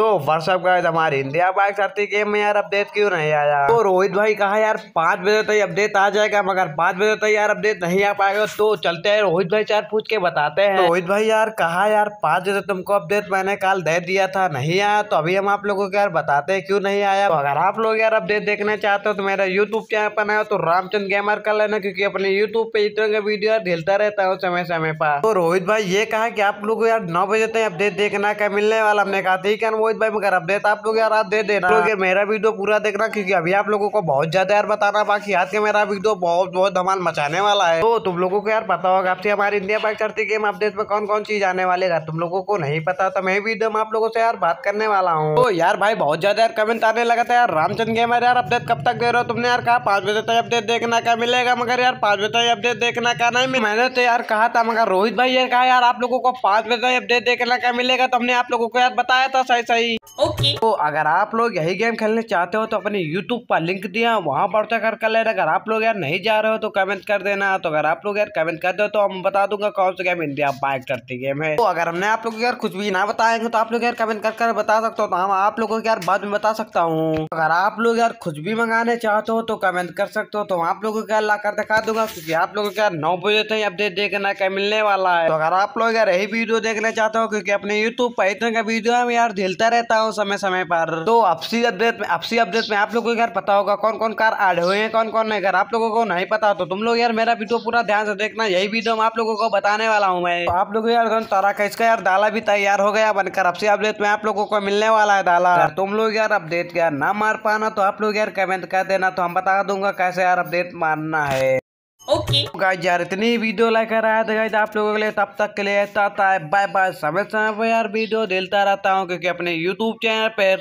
तो wassup guys हमारे India bike सारथी गेम में यार अपडेट क्यों नहीं आया तो रोहित भाई कहा यार पाँच बजे तक तो अपडेट आ जाएगा मगर पाँच बजे तक तो यार अपडेट नहीं आ पाएगा तो चलते हैं रोहित भाई चार पूछ के बताते हैं रोहित भाई यार कहा यार पाँच बजे तुमको अपडेट मैंने कल दे दिया था नहीं आया तो अभी हम आप लोगों को यार बताते हैं क्यों नहीं आया तो अगर आप लोग यार अपडेट देखना चाहते हो तो मेरा यूट्यूब चैनल पर तो रामचंद गेमर कर लेना क्योंकि अपने यूट्यूब पे इतने का वीडियो ढेलता रहता है समय समय पर तो रोहित भाई ये कहा कि आप लोग यार नौ बजे तक अपडेट देखना का मिलने वाला हमने कहा ठीक है वो मोहित भाई मगर अपडेट आप लोग यार दे देना क्योंकि मेरा वीडियो पूरा देखना क्योंकि अभी आप लोगों को बहुत ज्यादा यार बताना बाकी आज के मेरा वीडियो बहुत बहुत धमाल मचाने वाला है तो तुम लोगों को यार पता होगा आपसे हमारे इंडिया बाइक चढ़ती गेम अपडेट में कौन कौन चीज आने वाले तुम लोगों को नहीं पता तो मैं वीडियो में आप लोगों से यार बात करने वाला हूँ तो यार भाई बहुत ज्यादा यार कमेंट आने लगा था यार रामचंद गेम यार अपडेट कब तक दे रहे हो तुमने यार कहा पांच बजे तक अपडेट देखना क्या मिलेगा मगर यार पांच बजे तक अपडेट देखना क्या नहीं मैंने तो यार कहा था मगर रोहित भाई यार कहा यार आप लोगों को पांच बजे अपडेट देखना क्या मिलेगा तो हमने आप लोगों को यार बताया था सही सही भाई ओके तो अगर आप लोग यही गेम खेलने चाहते हो तो अपने यूट्यूब पर लिंक दिया वहाँ पर तो कर लेना अगर आप लोग यार नहीं जा रहे हो तो कमेंट कर देना तो अगर आप लोग यार कमेंट कर दो तो हम बता दूंगा कौन सा गेम इंडिया बाइक करती गेम है तो अगर हमने आप लोग यार कुछ भी ना बताएंगे तो आप लोग यार कमेंट कर बता सकते हो तो हम आप लोगों को यार बाद में बता सकता हूँ अगर आप लोग यार कुछ भी मंगाने चाहते हो तो कमेंट कर सकते हो तो आप लोगों को ला कर दिखा दूंगा क्योंकि आप लोगों को यार नौ बजे तक अपडेट देखना क्या मिलने वाला है तो अगर आप लोग यार यही वीडियो देखना चाहते हो क्योंकि अपने YouTube पर इतने का वीडियो हम यार झेलते मिलता रहता हूँ समय समय पर तो आपसी अपडेट में आपसी अपडेट में आप लोगों को यार पता होगा कौन कौन कार आड़ हुए हैं कौन कौन नहीं अगर आप लोगों को नहीं पता तो तुम लोग यार मेरा वीडियो पूरा ध्यान से देखना यही वीडियो में आप लोगों को बताने वाला हूँ मैं तो आप लोग यार तारा का इसका यार डाला भी तैयार हो गया बनकर आपसी अपडेट में आप लोगों को मिलने वाला है डाला तुम लोग यार अपडेट यार ना मार पाना तो आप लोग यार कमेंट कर देना तो हम बता दूंगा कैसे यार अपडेट मारना है ओके गाइस यार इतनी वीडियो लाइक रहा था आप लोगों के लिए तब तक के लिए बाय बाय समय समय पर यार वीडियो देता रहता हूँ क्योंकि अपने यूट्यूब चैनल पर